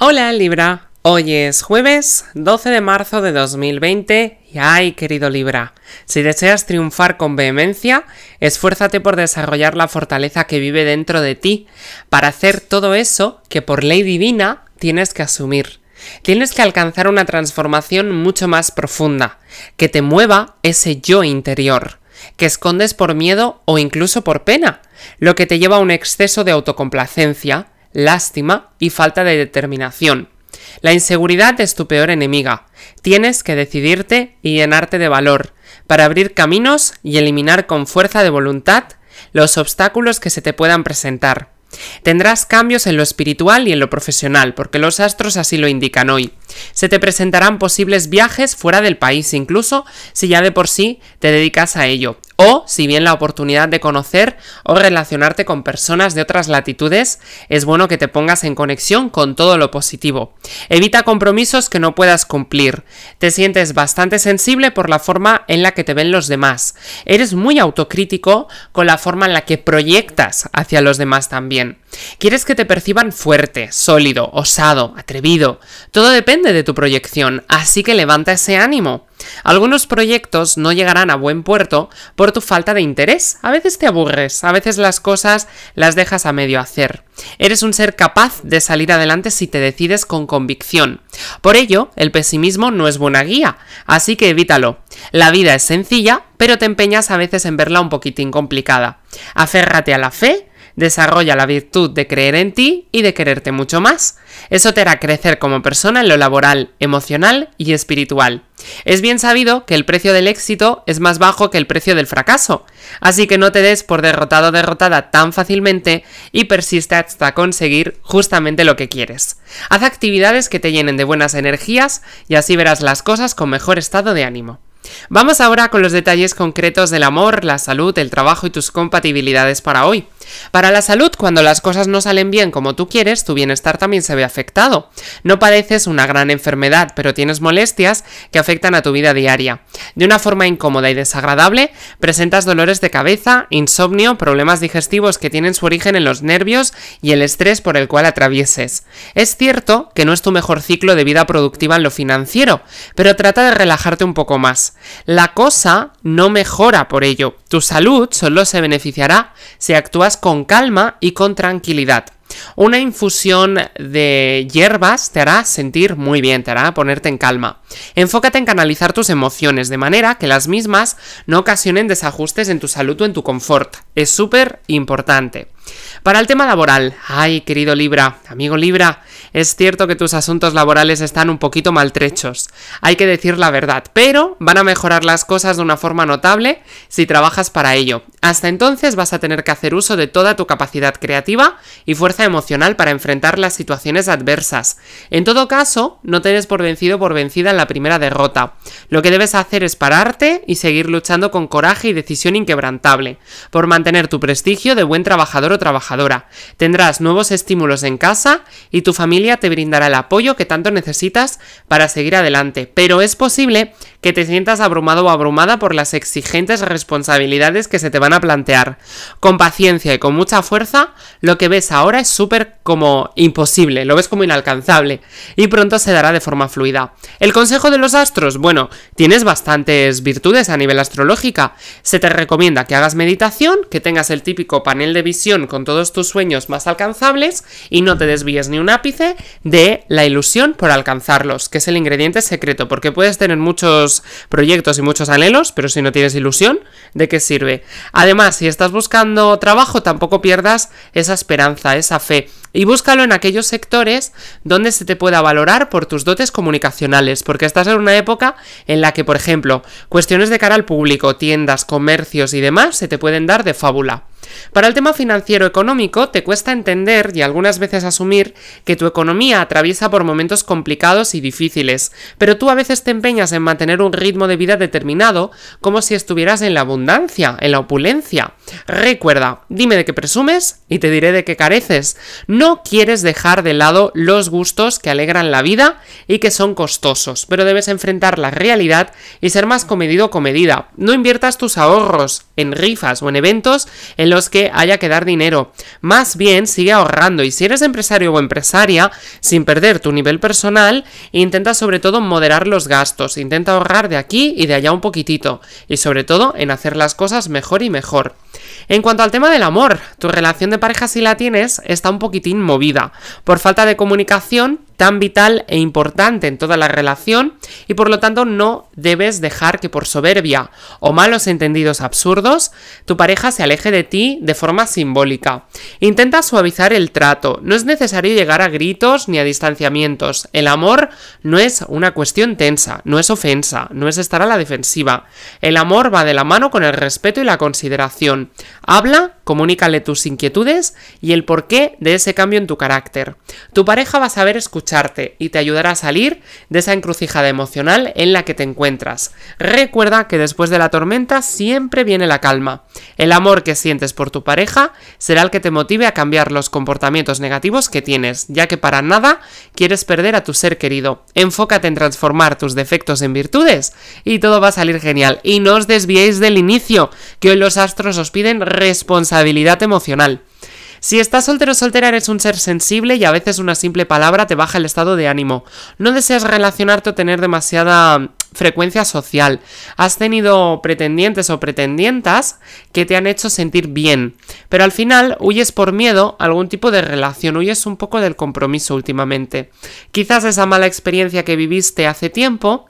Hola Libra, hoy es jueves 12 de marzo de 2020 y ay querido Libra, si deseas triunfar con vehemencia, esfuérzate por desarrollar la fortaleza que vive dentro de ti para hacer todo eso que por ley divina tienes que asumir. Tienes que alcanzar una transformación mucho más profunda, que te mueva ese yo interior, que escondes por miedo o incluso por pena, lo que te lleva a un exceso de autocomplacencia, lástima y falta de determinación. La inseguridad es tu peor enemiga. Tienes que decidirte y llenarte de valor para abrir caminos y eliminar con fuerza de voluntad los obstáculos que se te puedan presentar. Tendrás cambios en lo espiritual y en lo profesional, porque los astros así lo indican hoy. Se te presentarán posibles viajes fuera del país, incluso si ya de por sí te dedicas a ello o si bien la oportunidad de conocer o relacionarte con personas de otras latitudes, es bueno que te pongas en conexión con todo lo positivo. Evita compromisos que no puedas cumplir. Te sientes bastante sensible por la forma en la que te ven los demás. Eres muy autocrítico con la forma en la que proyectas hacia los demás también. Quieres que te perciban fuerte, sólido, osado, atrevido. Todo depende de tu proyección, así que levanta ese ánimo. Algunos proyectos no llegarán a buen puerto por tu falta de interés. A veces te aburres, a veces las cosas las dejas a medio hacer. Eres un ser capaz de salir adelante si te decides con convicción. Por ello, el pesimismo no es buena guía, así que evítalo. La vida es sencilla, pero te empeñas a veces en verla un poquitín complicada. Aférrate a la fe Desarrolla la virtud de creer en ti y de quererte mucho más. Eso te hará crecer como persona en lo laboral, emocional y espiritual. Es bien sabido que el precio del éxito es más bajo que el precio del fracaso, así que no te des por derrotado o derrotada tan fácilmente y persiste hasta conseguir justamente lo que quieres. Haz actividades que te llenen de buenas energías y así verás las cosas con mejor estado de ánimo. Vamos ahora con los detalles concretos del amor, la salud, el trabajo y tus compatibilidades para hoy. Para la salud, cuando las cosas no salen bien como tú quieres, tu bienestar también se ve afectado. No pareces una gran enfermedad, pero tienes molestias que afectan a tu vida diaria. De una forma incómoda y desagradable, presentas dolores de cabeza, insomnio, problemas digestivos que tienen su origen en los nervios y el estrés por el cual atravieses. Es cierto que no es tu mejor ciclo de vida productiva en lo financiero, pero trata de relajarte un poco más. La cosa no mejora por ello. Tu salud solo se beneficiará si actúas con calma y con tranquilidad. Una infusión de hierbas te hará sentir muy bien, te hará ponerte en calma. Enfócate en canalizar tus emociones de manera que las mismas no ocasionen desajustes en tu salud o en tu confort. Es súper importante. Para el tema laboral, ay querido Libra, amigo Libra, es cierto que tus asuntos laborales están un poquito maltrechos, hay que decir la verdad, pero van a mejorar las cosas de una forma notable si trabajas para ello. Hasta entonces vas a tener que hacer uso de toda tu capacidad creativa y fuerza emocional para enfrentar las situaciones adversas. En todo caso, no te des por vencido por vencida en la primera derrota. Lo que debes hacer es pararte y seguir luchando con coraje y decisión inquebrantable, por mantener tu prestigio de buen trabajador trabajadora. Tendrás nuevos estímulos en casa y tu familia te brindará el apoyo que tanto necesitas para seguir adelante, pero es posible que te sientas abrumado o abrumada por las exigentes responsabilidades que se te van a plantear. Con paciencia y con mucha fuerza, lo que ves ahora es súper como imposible, lo ves como inalcanzable y pronto se dará de forma fluida. El consejo de los astros, bueno, tienes bastantes virtudes a nivel astrológica. Se te recomienda que hagas meditación, que tengas el típico panel de visión con todos tus sueños más alcanzables y no te desvíes ni un ápice de la ilusión por alcanzarlos, que es el ingrediente secreto, porque puedes tener muchos proyectos y muchos anhelos, pero si no tienes ilusión, ¿de qué sirve? Además, si estás buscando trabajo, tampoco pierdas esa esperanza, esa fe, y búscalo en aquellos sectores donde se te pueda valorar por tus dotes comunicacionales, porque estás en una época en la que, por ejemplo, cuestiones de cara al público, tiendas, comercios y demás se te pueden dar de fábula. Para el tema financiero económico te cuesta entender y algunas veces asumir que tu economía atraviesa por momentos complicados y difíciles, pero tú a veces te empeñas en mantener un ritmo de vida determinado como si estuvieras en la abundancia, en la opulencia. Recuerda, dime de qué presumes y te diré de qué careces. No quieres dejar de lado los gustos que alegran la vida y que son costosos, pero debes enfrentar la realidad y ser más comedido o comedida. No inviertas tus ahorros en rifas o en eventos en los que haya que dar dinero. Más bien, sigue ahorrando y si eres empresario o empresaria, sin perder tu nivel personal, intenta sobre todo moderar los gastos, intenta ahorrar de aquí y de allá un poquitito y sobre todo en hacer las cosas mejor y mejor. En cuanto al tema del amor, tu relación de pareja si la tienes está un poquitín movida. Por falta de comunicación, tan vital e importante en toda la relación y por lo tanto no debes dejar que por soberbia o malos entendidos absurdos tu pareja se aleje de ti de forma simbólica. Intenta suavizar el trato, no es necesario llegar a gritos ni a distanciamientos. El amor no es una cuestión tensa, no es ofensa, no es estar a la defensiva. El amor va de la mano con el respeto y la consideración. Habla, comunícale tus inquietudes y el porqué de ese cambio en tu carácter. Tu pareja va a saber escucharte y te ayudará a salir de esa encrucijada emocional en la que te encuentras. Recuerda que después de la tormenta siempre viene la calma. El amor que sientes por tu pareja será el que te motive a cambiar los comportamientos negativos que tienes, ya que para nada quieres perder a tu ser querido. Enfócate en transformar tus defectos en virtudes y todo va a salir genial. Y no os desviéis del inicio, que hoy los astros os piden responsabilidad emocional. Si estás soltero o soltera eres un ser sensible y a veces una simple palabra te baja el estado de ánimo. No deseas relacionarte o tener demasiada frecuencia social. Has tenido pretendientes o pretendientas que te han hecho sentir bien, pero al final huyes por miedo a algún tipo de relación, huyes un poco del compromiso últimamente. Quizás esa mala experiencia que viviste hace tiempo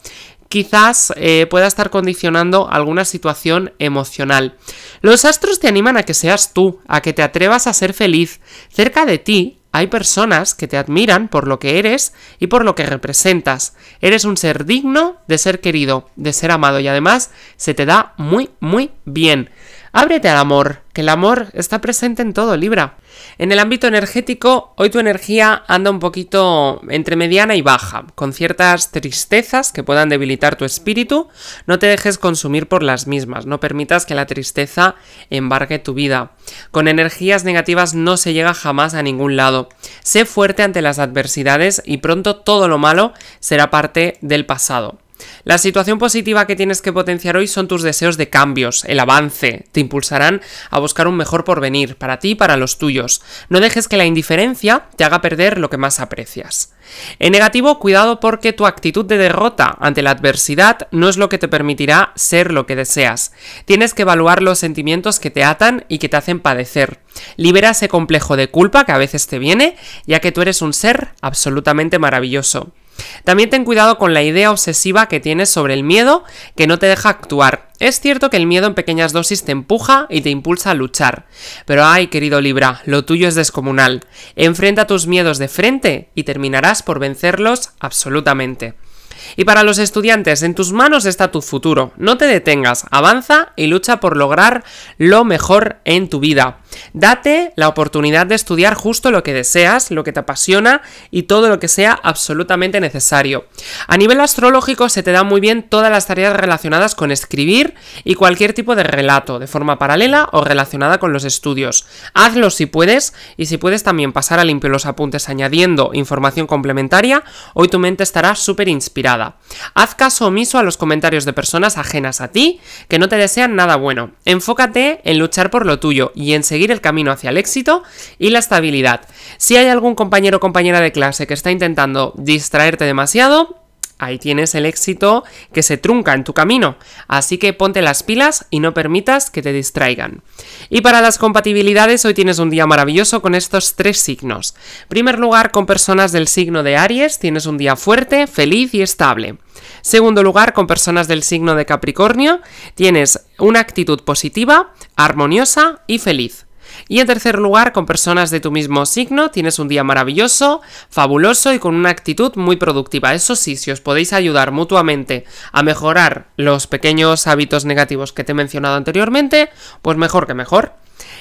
quizás eh, pueda estar condicionando alguna situación emocional. Los astros te animan a que seas tú, a que te atrevas a ser feliz. Cerca de ti hay personas que te admiran por lo que eres y por lo que representas. Eres un ser digno de ser querido, de ser amado y además se te da muy, muy bien. Ábrete al amor, el amor está presente en todo, Libra. En el ámbito energético, hoy tu energía anda un poquito entre mediana y baja, con ciertas tristezas que puedan debilitar tu espíritu. No te dejes consumir por las mismas, no permitas que la tristeza embargue tu vida. Con energías negativas no se llega jamás a ningún lado. Sé fuerte ante las adversidades y pronto todo lo malo será parte del pasado. La situación positiva que tienes que potenciar hoy son tus deseos de cambios, el avance, te impulsarán a buscar un mejor porvenir, para ti y para los tuyos. No dejes que la indiferencia te haga perder lo que más aprecias. En negativo, cuidado porque tu actitud de derrota ante la adversidad no es lo que te permitirá ser lo que deseas. Tienes que evaluar los sentimientos que te atan y que te hacen padecer. Libera ese complejo de culpa que a veces te viene, ya que tú eres un ser absolutamente maravilloso. También ten cuidado con la idea obsesiva que tienes sobre el miedo que no te deja actuar. Es cierto que el miedo en pequeñas dosis te empuja y te impulsa a luchar. Pero ay, querido Libra, lo tuyo es descomunal. Enfrenta tus miedos de frente y terminarás por vencerlos absolutamente. Y para los estudiantes, en tus manos está tu futuro. No te detengas, avanza y lucha por lograr lo mejor en tu vida. Date la oportunidad de estudiar justo lo que deseas, lo que te apasiona y todo lo que sea absolutamente necesario. A nivel astrológico se te dan muy bien todas las tareas relacionadas con escribir y cualquier tipo de relato, de forma paralela o relacionada con los estudios. Hazlo si puedes y si puedes también pasar a limpio los apuntes añadiendo información complementaria, hoy tu mente estará súper inspirada. Haz caso omiso a los comentarios de personas ajenas a ti que no te desean nada bueno. Enfócate en luchar por lo tuyo y en seguir el camino hacia el éxito y la estabilidad. Si hay algún compañero o compañera de clase que está intentando distraerte demasiado, ahí tienes el éxito que se trunca en tu camino. Así que ponte las pilas y no permitas que te distraigan. Y para las compatibilidades, hoy tienes un día maravilloso con estos tres signos. primer lugar, con personas del signo de Aries, tienes un día fuerte, feliz y estable. Segundo lugar, con personas del signo de Capricornio, tienes una actitud positiva, armoniosa y feliz. Y en tercer lugar, con personas de tu mismo signo, tienes un día maravilloso, fabuloso y con una actitud muy productiva. Eso sí, si os podéis ayudar mutuamente a mejorar los pequeños hábitos negativos que te he mencionado anteriormente, pues mejor que mejor.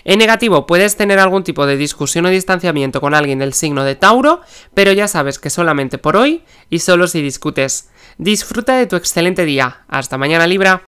En negativo, puedes tener algún tipo de discusión o distanciamiento con alguien del signo de Tauro, pero ya sabes que solamente por hoy y solo si discutes. Disfruta de tu excelente día. Hasta mañana Libra.